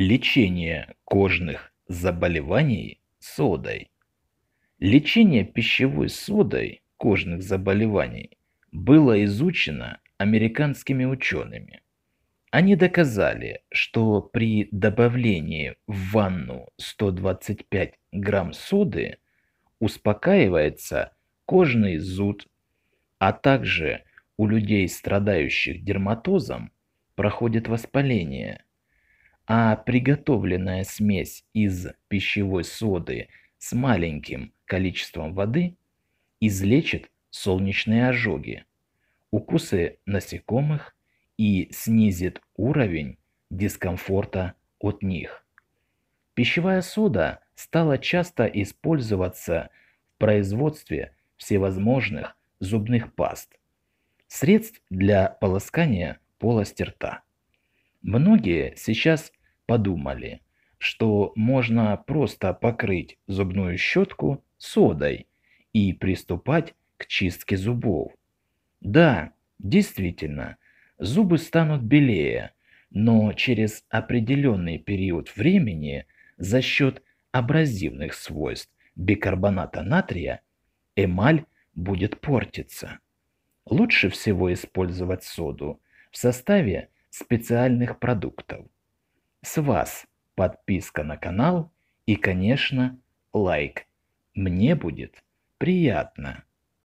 Лечение кожных заболеваний содой. Лечение пищевой содой кожных заболеваний было изучено американскими учеными. Они доказали, что при добавлении в ванну 125 грамм соды успокаивается кожный зуд, а также у людей, страдающих дерматозом, проходит воспаление – а приготовленная смесь из пищевой соды с маленьким количеством воды излечит солнечные ожоги, укусы насекомых и снизит уровень дискомфорта от них. Пищевая сода стала часто использоваться в производстве всевозможных зубных паст, средств для полоскания полости рта. Многие сейчас подумали, что можно просто покрыть зубную щетку содой и приступать к чистке зубов. Да, действительно, зубы станут белее, но через определенный период времени за счет абразивных свойств бикарбоната натрия эмаль будет портиться. Лучше всего использовать соду в составе специальных продуктов – с вас подписка на канал и, конечно, лайк. Мне будет приятно.